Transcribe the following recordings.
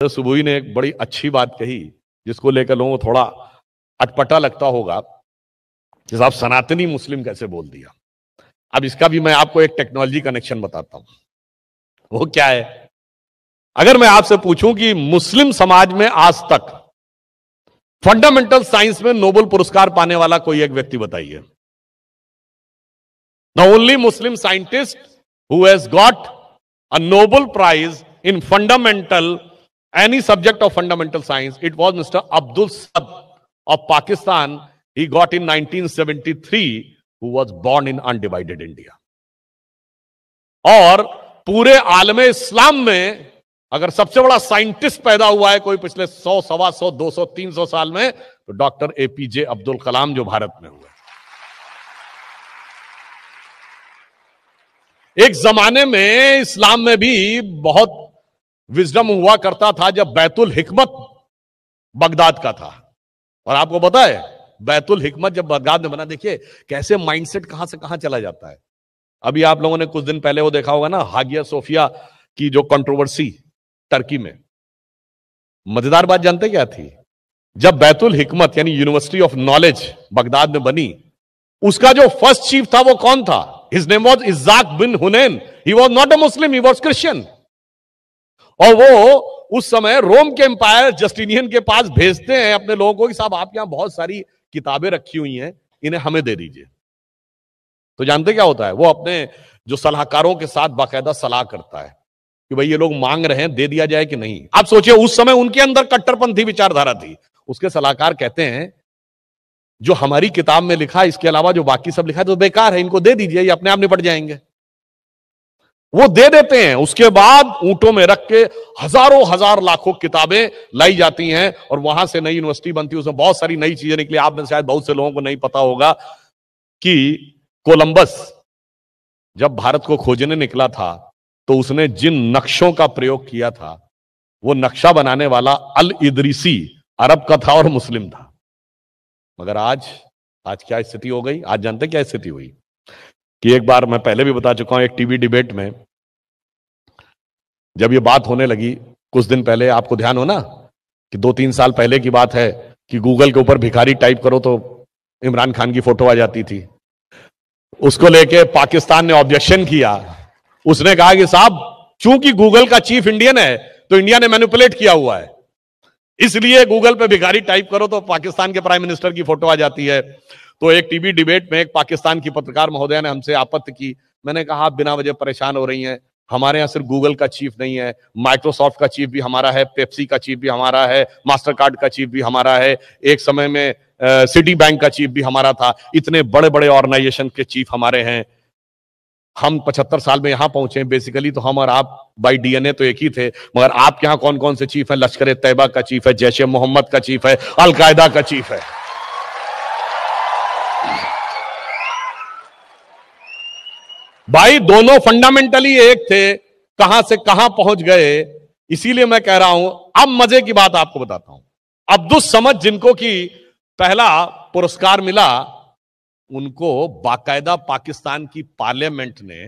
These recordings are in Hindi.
तो सुबुई ने एक बड़ी अच्छी बात कही जिसको लेकर लोगों को थोड़ा अटपटा लगता होगा जैसे आप सनातनी मुस्लिम कैसे बोल दिया अब इसका भी मैं आपको एक टेक्नोलॉजी कनेक्शन बताता हूं वो क्या है अगर मैं आपसे पूछूं कि मुस्लिम समाज में आज तक फंडामेंटल साइंस में नोबल पुरस्कार पाने वाला कोई एक व्यक्ति बताइए the only Muslim scientist who has got a Nobel prize in fundamental any subject of fundamental science. It was Mr. Abdul Sab of Pakistan. He got in 1973, who was born in undivided India. और पूरे आलम इस्लाम में अगर सबसे बड़ा साइंटिस्ट पैदा हुआ है कोई पिछले सौ सवा सौ दो सौ तीन सौ साल में तो डॉक्टर एपीजे अब्दुल कलाम जो भारत में हुए एक जमाने में इस्लाम में भी बहुत विजडम हुआ करता था जब बैतुल हिकमत बगदाद का था और आपको पता है बैतुल हिकमत जब बगदाद में बना देखिए कैसे माइंडसेट कहां से कहां चला जाता है अभी आप लोगों ने कुछ दिन पहले वो देखा होगा ना हागिया सोफिया की जो कंट्रोवर्सी टर्की में मजेदार बात जानते क्या थी जब बैतुल हिकमत यानी यूनिवर्सिटी ऑफ नॉलेज बगदाद में बनी उसका जो फर्स्ट चीफ था वो कौन था his name was Ishaq bin Hunain he was not a Muslim he was Christian और वो उस समय रोम के एम्पायर जस्टिनियन के पास भेजते हैं अपने लोगों को कि साहब आपके यहां बहुत सारी किताबें रखी हुई हैं इन्हें हमें दे दीजिए तो जानते क्या होता है वो अपने जो सलाहकारों के साथ बाकायदा सलाह करता है कि भाई ये लोग मांग रहे हैं दे दिया जाए कि नहीं आप सोचिए उस समय उनके अंदर कट्टरपंथी विचारधारा थी उसके सलाहकार कहते हैं जो हमारी किताब में लिखा है इसके अलावा जो बाकी सब लिखा है तो बेकार है इनको दे दीजिए ये अपने आप निपट जाएंगे वो दे देते हैं उसके बाद ऊंटों में रख के हजारों हजार लाखों किताबें लाई जाती हैं और वहां से नई यूनिवर्सिटी बनती है उसमें बहुत सारी नई चीजें निकली आप में शायद बहुत से लोगों को नहीं पता होगा कि कोलंबस जब भारत को खोजने निकला था तो उसने जिन नक्शों का प्रयोग किया था वो नक्शा बनाने वाला अल इदरीसी अरब का था और मुस्लिम था मगर आज आज क्या स्थिति हो गई आज जानते क्या स्थिति हुई कि एक बार मैं पहले भी बता चुका हूं एक टीवी डिबेट में जब ये बात होने लगी कुछ दिन पहले आपको ध्यान हो ना कि दो तीन साल पहले की बात है कि गूगल के ऊपर भिखारी टाइप करो तो इमरान खान की फोटो आ जाती थी उसको लेके पाकिस्तान ने ऑब्जेक्शन किया उसने कहा कि साहब चूंकि गूगल का चीफ इंडियन है तो इंडिया ने मैनिपुलेट किया हुआ है इसलिए गूगल पे भिखारी टाइप करो तो पाकिस्तान के प्राइम मिनिस्टर की फोटो आ जाती है तो एक टीवी डिबेट में एक पाकिस्तान की पत्रकार महोदय ने हमसे आपत्त की मैंने कहा आप बिना वजह परेशान हो रही हैं हमारे यहाँ सिर्फ गूगल का चीफ नहीं है माइक्रोसॉफ्ट का चीफ भी हमारा है पेप्सी का चीफ भी हमारा है मास्टर कार्ड का चीफ भी हमारा है एक समय में सिटी बैंक का चीफ भी हमारा था इतने बड़े बड़े ऑर्गेनाइजेशन के चीफ हमारे हैं हम पचहत्तर साल में यहां पहुंचे बेसिकली तो हम और आप बाई डीएनए तो एक ही थे मगर आपके यहां कौन कौन से चीफ है लश्कर तैयबा का चीफ है जैश मोहम्मद का चीफ है अलकायदा का चीफ है भाई दोनों फंडामेंटली एक थे कहां से कहां पहुंच गए इसीलिए मैं कह रहा हूं अब मजे की बात आपको बताता हूं अब्दुल समझ जिनको की पहला पुरस्कार मिला उनको बाकायदा पाकिस्तान की पार्लियामेंट ने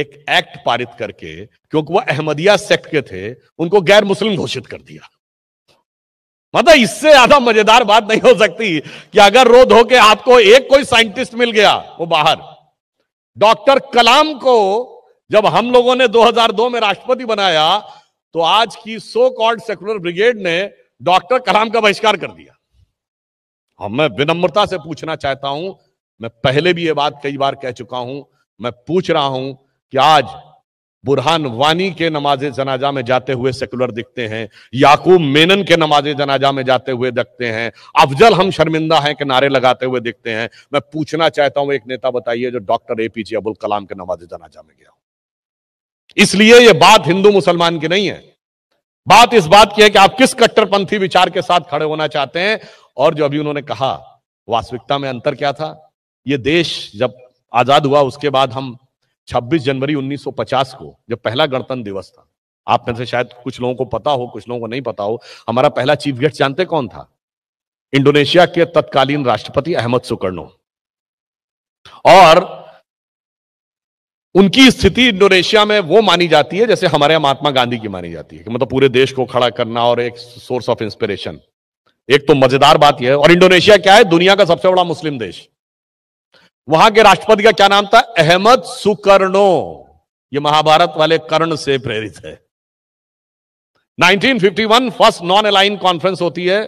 एक एक्ट पारित करके क्योंकि वह अहमदिया सेक्ट के थे उनको गैर मुस्लिम घोषित कर दिया मतलब इससे ज्यादा मजेदार बात नहीं हो सकती कि अगर रोध हो के आपको एक कोई साइंटिस्ट मिल गया वो बाहर डॉक्टर कलाम को जब हम लोगों ने 2002 में राष्ट्रपति बनाया तो आज की सो कॉल्ड सेकुलर ब्रिगेड ने डॉक्टर कलाम का बहिष्कार कर दिया हम मैं विनम्रता से पूछना चाहता हूं मैं पहले भी ये बात कई बार कह चुका हूं मैं पूछ रहा हूं कि आज बुरहान वानी के नमाज जनाजा में जाते हुए सेकुलर दिखते हैं याकूब मेनन के नमाज जनाजा में जाते हुए दिखते हैं अफजल हम शर्मिंदा हैं के नारे लगाते हुए दिखते हैं मैं पूछना चाहता हूं एक नेता बताइए जो डॉक्टर एपीजे अबुल कलाम के नमाज जनाजा में गया इसलिए यह बात हिंदू मुसलमान की नहीं है बात इस बात की है कि आप किस कट्टरपंथी विचार के साथ खड़े होना चाहते हैं और जो अभी उन्होंने कहा वास्तविकता में अंतर क्या था ये देश जब आजाद हुआ उसके बाद हम 26 जनवरी 1950 को जब पहला गणतंत्र दिवस था आप में से शायद कुछ लोगों को पता हो कुछ लोगों को नहीं पता हो हमारा पहला चीफ गेस्ट जानते कौन था इंडोनेशिया के तत्कालीन राष्ट्रपति अहमद सुकर्णो और उनकी स्थिति इंडोनेशिया में वो मानी जाती है जैसे हमारे महात्मा गांधी की मानी जाती है कि मतलब पूरे देश को खड़ा करना और एक सोर्स ऑफ इंस्पिरेशन एक तो मजेदार बात यह है और इंडोनेशिया क्या है दुनिया का सबसे बड़ा मुस्लिम देश वहां के राष्ट्रपति का क्या नाम था अहमद सुकर्णो ये महाभारत वाले कर्ण से प्रेरित है 1951 फर्स्ट नॉन अलाइन कॉन्फ्रेंस होती है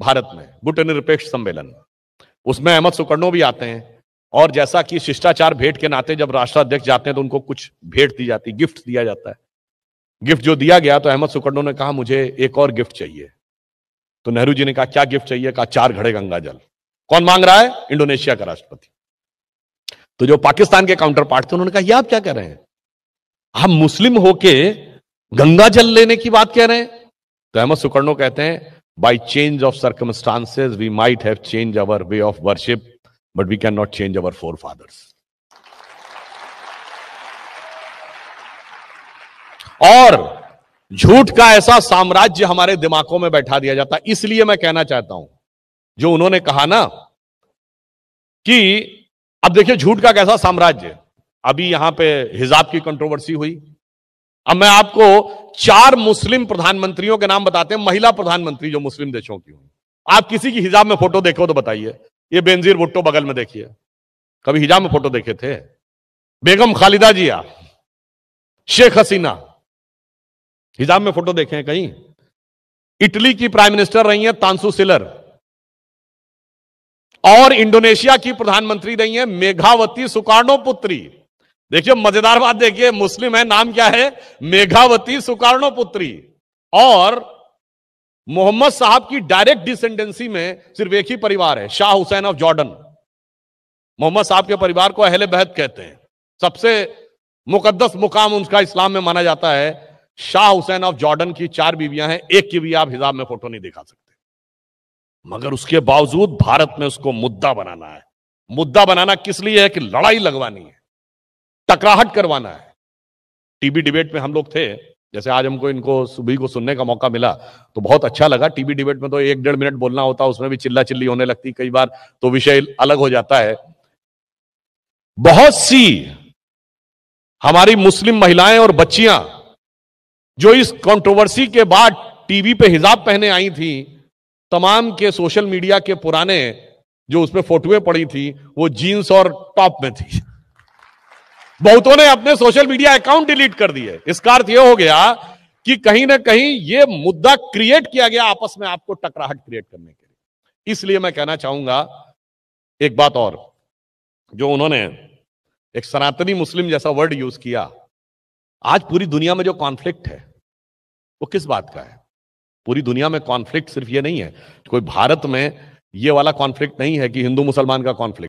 भारत में गुट निरपेक्ष सम्मेलन उसमें अहमद सुकर्णो भी आते हैं और जैसा कि शिष्टाचार भेंट के नाते जब राष्ट्राध्यक्ष जाते हैं तो उनको कुछ भेंट दी जाती गिफ्ट दिया जाता है गिफ्ट जो दिया गया तो अहमद सुकर्णो ने कहा मुझे एक और गिफ्ट चाहिए तो नेहरू जी ने कहा क्या गिफ्ट चाहिए कहा चार घड़े गंगा जल कौन मांग रहा है इंडोनेशिया का राष्ट्रपति तो जो पाकिस्तान के काउंटर पार्ट थे उन्होंने कहा ये आप क्या कह रहे हैं हम मुस्लिम होके गंगा जल लेने की बात कह रहे हैं तो अहमद सुकर्णो कहते हैं by change of circumstances we might have change our way of worship but we can not change our forefathers और झूठ का ऐसा साम्राज्य हमारे दिमागों में बैठा दिया जाता इसलिए मैं कहना चाहता हूं जो उन्होंने कहा ना कि अब देखिए झूठ का कैसा साम्राज्य अभी यहां पे हिजाब की कंट्रोवर्सी हुई अब मैं आपको चार मुस्लिम प्रधानमंत्रियों के नाम बताते हैं महिला प्रधानमंत्री जो मुस्लिम देशों की हुई आप किसी की हिजाब में फोटो देखो तो बताइए ये बेनजीर भुट्टो बगल में देखिए कभी हिजाब में फोटो देखे थे बेगम खालिदा जिया शेख हसीना हिजाब में फोटो देखे हैं कहीं इटली की प्राइम मिनिस्टर रही है तांसू सिलर और इंडोनेशिया की प्रधानमंत्री रही है मेघावती सुकार्णो पुत्री देखिए मजेदार बात देखिए मुस्लिम है नाम क्या है मेघावती सुकार्णो पुत्री और मोहम्मद साहब की डायरेक्ट डिसेंडेंसी में सिर्फ एक ही परिवार है Shah Hussein of Jordan Mohammad साहब के परिवार को अहले बहद कहते हैं सबसे मुकद्दस मुकाम उनका इस्लाम में माना जाता है शाह हुसैन ऑफ जॉर्डन की चार बीवियां हैं एक की भी आप हिजाब में फोटो नहीं दिखा सकते मगर उसके बावजूद भारत में उसको मुद्दा बनाना है मुद्दा बनाना किस लिए है कि लड़ाई लगवानी है टकराहट करवाना है टीबी डिबेट में हम लोग थे जैसे आज हमको इनको सुबह को सुनने का मौका मिला तो बहुत अच्छा लगा टीबी डिबेट में तो एक डेढ़ मिनट बोलना होता है उसमें भी चिल्ला चिल्ली होने लगती कई बार तो विषय अलग हो जाता है बहुत सी हमारी मुस्लिम महिलाएं और बच्चियां जो इस कंट्रोवर्सी के बाद टीवी पे हिजाब पहने आई थी तमाम के सोशल मीडिया के पुराने जो उसमें फोटोएं पड़ी थी वो जीन्स और टॉप में थी बहुतों ने अपने सोशल मीडिया अकाउंट डिलीट कर दिए इसका अर्थ यह हो गया कि कहीं ना कहीं ये मुद्दा क्रिएट किया गया आपस में आपको टकराहट क्रिएट करने के लिए इसलिए मैं कहना चाहूंगा एक बात और जो उन्होंने एक सनातनी मुस्लिम जैसा वर्ड यूज किया आज पूरी दुनिया में जो कॉन्फ्लिक्ट है वो किस बात का है पूरी दुनिया में कॉन्फ्लिक्ट सिर्फ ये नहीं है कोई भारत में ये वाला कॉन्फ्लिक्ट नहीं है कि हिंदू मुसलमान का कॉन्फ्लिक्ट